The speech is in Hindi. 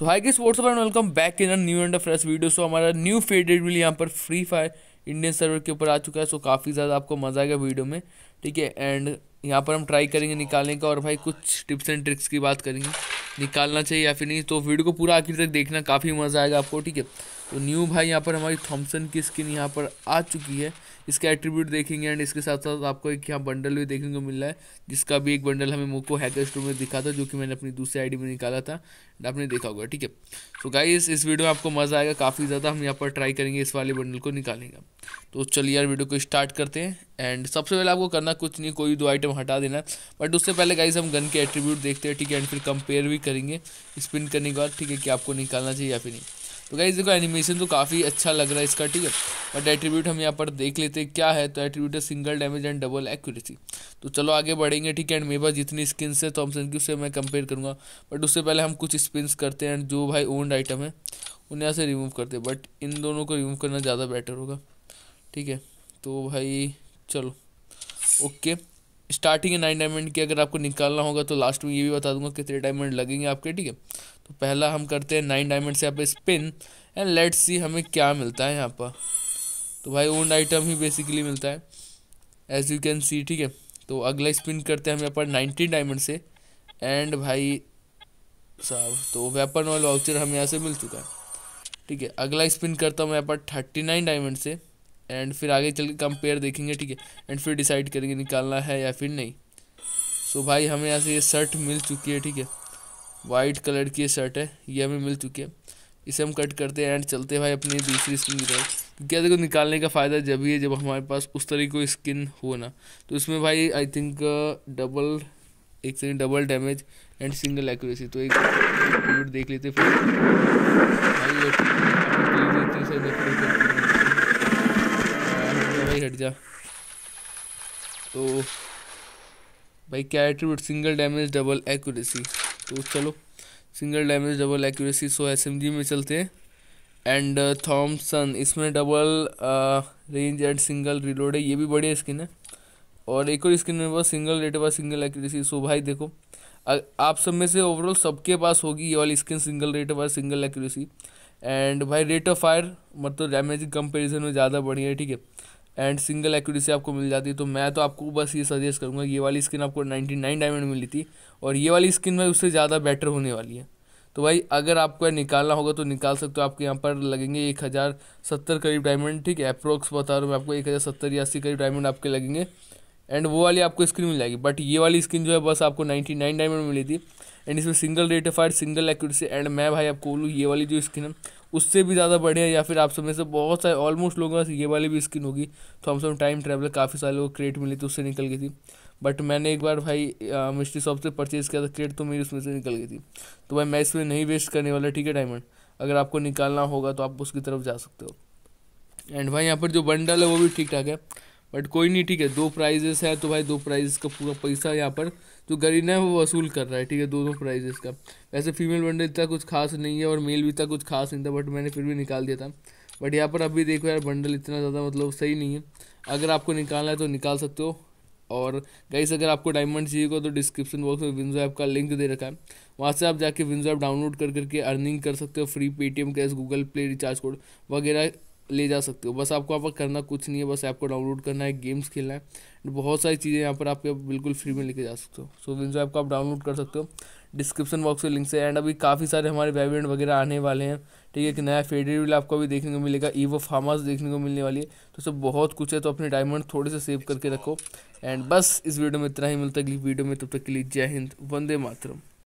So hi guys sports and welcome back in new and fresh video so हमारा न्यू फेडेड वील यहाँ पर फ्री फायर इंडियन सर्वर के ऊपर आ चुका है सो so, काफ़ी ज़्यादा आपको मज़ा आएगा वीडियो में ठीक है एंड यहाँ पर हम ट्राई करेंगे निकालने का और भाई कुछ टिप्स एंड ट्रिक्स की बात करेंगे निकालना चाहिए या फिर नहीं तो वीडियो को पूरा आखिर तक देखना काफ़ी मज़ा आएगा आपको ठीक है तो न्यू भाई यहाँ पर हमारी थॉमसन की स्किन यहाँ पर आ चुकी है इसका एट्रीब्यूट देखेंगे एंड इसके साथ साथ आपको एक यहाँ बंडल भी देखने को मिल रहा है जिसका भी एक बंडल हमें मोको हैकर स्टोर में दिखा था जो कि मैंने अपनी दूसरी आईडी में निकाला था एंड आपने देखा होगा ठीक है तो गाइस इस वीडियो में आपको मज़ा आएगा काफ़ी ज़्यादा हम यहाँ पर ट्राई करेंगे इस वाले बंडल को निकालेंगे तो चलिए यार वीडियो को स्टार्ट करते हैं एंड सबसे पहले आपको करना कुछ नहीं कोई दो आइटम हटा देना बट उससे पहले गाइज हम गन के एट्रीब्यूट देखते हैं ठीक है एंड फिर कंपेयर भी करेंगे स्पिन करने के बाद ठीक है कि आपको निकालना चाहिए या फिर नहीं तो गाइज देखो एनिमेशन तो काफ़ी अच्छा लग रहा है इसका ठीक है बट एट्रीब्यूट हम यहाँ पर देख लेते हैं क्या है तो एट्रीब्यूट है single damage and double accuracy तो चलो आगे बढ़ेंगे ठीक है एंड मेरे पास जितनी स्किन्स है थॉम्सन की उससे मैं कंपेयर करूँगा बट उससे पहले हम कुछ स्पिन्स करते हैं एंड जो भाई ओन्ड आइटम है उन्हें यहाँ से रिमूव करते हैं बट इन दोनों को रिमूव करना ज़्यादा बेटर होगा ठीक है तो भाई चलो ओके okay. स्टार्टिंग है नाइन डायमंड की अगर आपको निकालना होगा तो लास्ट में ये भी बता दूंगा कितने डायमंड लगेंगे आपके ठीक है तो पहला हम करते हैं नाइन डायमंड से यहाँ पर स्पिन एंड लेट्स सी हमें क्या मिलता है यहाँ पर तो भाई ओन आइटम ही बेसिकली मिलता है एज यू कैन सी ठीक है तो अगला स्पिन करते हैं हम यहाँ पर नाइनटीन डायमंड से एंड भाई साहब तो वेपन वाला वाउचर हमें यहाँ से मिल चुका है ठीक है अगला स्पिन करता हूँ मैं यहाँ पर थर्टी नाइन डायमंड से एंड फिर आगे चल के कंपेयर देखेंगे ठीक है एंड फिर डिसाइड करेंगे निकालना है या फिर नहीं सो so भाई हमें यहाँ से ये शर्ट मिल चुकी है ठीक है वाइट कलर की ये शर्ट है ये हमें मिल चुकी है इसे हम कट करते हैं एंड चलते हैं भाई अपनी दूसरी स्किन की तरफ क्योंकि देखो निकालने का फ़ायदा जब ही है जब हमारे पास उस तरीके की स्किन हो ना तो इसमें भाई आई थिंक डबल एक second double damage and single accuracy तो एक देख लेते फिर भाई भाई हट जा तो भाई क्या attribute single damage double accuracy तो चलो single damage double accuracy so S में चलते हैं एंड थॉमसन uh, इसमें double range and single reload है ये भी बढ़िया स्किन है और एक और स्किन में बस सिंगल रेट पर सिंगल एक्यूरेसी सो भाई देखो आप सब में से ओवरऑल सबके पास होगी ये वाली स्किन सिंगल रेट पर सिंगल एक्यूरेसी एंड भाई रेट ऑफ फायर मतलब डैमेज कंपेरिजन में ज़्यादा बढ़िया है ठीक है एंड सिंगल एक्यूरेसी आपको मिल जाती है तो मैं तो आपको बस ये सजेस्ट करूँगा ये वाली स्किन आपको नाइन्टी नाइन डायमंड मिली थी और ये वाली स्किन में उससे ज़्यादा बेटर होने वाली है तो भाई अगर आपको निकालना होगा तो निकाल सकते हो आपके यहाँ पर लगेंगे एक हज़ार सत्तर करीब डायमंड ठीक है अप्रोक्स बता रहा हूँ मैं आपको एक हज़ार सत्तर या अस्सी करीब डायमंड आपके लगेंगे एंड वो वाली आपको स्क्रीन मिल जाएगी बट ये वाली स्क्रीन जो है बस आपको नाइन्टी नाइन डायमंड मिली थी एंड इसमें single rate of fire single accuracy and मैं भाई आपको बोलूँ ये वाली जो स्क्रीन है उससे भी ज़्यादा बढ़िया या फिर आप सब में से बहुत सारे ऑलमोस्ट लोगों का ये वाली भी स्किन होगी तो हम सब टाइम ट्रैवल काफ़ी सारे लोग क्रेट मिली थी तो उससे निकल गई थी बट मैंने एक बार भाई मिस्ट्री शॉप से परचेज़ किया था क्रेट तो मेरी उसमें से निकल गई थी तो भाई मैं इसमें नहीं वेस्ट करने वाला ठीक है डायमंड अगर आपको निकालना होगा तो आप उसकी तरफ जा सकते हो एंड भाई यहाँ पर जो बंडल है वो भी ठीक ठाक है बट कोई नहीं ठीक है दो प्राइजेस है तो भाई दो प्राइजेस का पूरा पैसा यहाँ पर जो गरीना है वो वसूल कर रहा है ठीक है दोनों प्राइजेस का वैसे फीमेल बंडल इतना कुछ खास नहीं है और मेल भी इतना कुछ खास नहीं था बट मैंने फिर भी निकाल दिया था बट यहाँ पर अभी देखो यार बंडल इतना ज़्यादा मतलब सही नहीं है अगर आपको निकालना है तो निकाल सकते हो और गाइस अगर आपको डायमंड चाहिए होगा तो डिस्क्रिप्शन बॉक्स में विंजो ऐप का लिंक दे रखा है वहाँ से आप जाके विंजो ऐप डाउनलोड कर करके अर्निंग कर सकते हो free Paytm cash Google play recharge code वगैरह ले जा सकते हो बस आपको यहाँ पर करना कुछ नहीं है बस ऐप को डाउनलोड करना है गेम्स खेलना है बहुत सारी चीज़ें यहाँ पर आपके बिल्कुल फ्री में लेके जा सकते हो सो विंजो ऐप को आप डाउनलोड कर सकते हो डिस्क्रिप्शन बॉक्स में लिंक से एंड अभी काफ़ी सारे हमारे वेबिनेट वगैरह आने वाले हैं ठीक है कि नया फेडरिल आपको अभी देखने को मिलेगा ईवो फार्मास देखने को मिलने वाली है तो सब बहुत कुछ है तो अपने डायमंड थोड़े से सेव करके रखो एंड बस इस वीडियो में इतना ही मिलता है अगली वीडियो में तब तक के लिए जय हिंद वंदे मातरम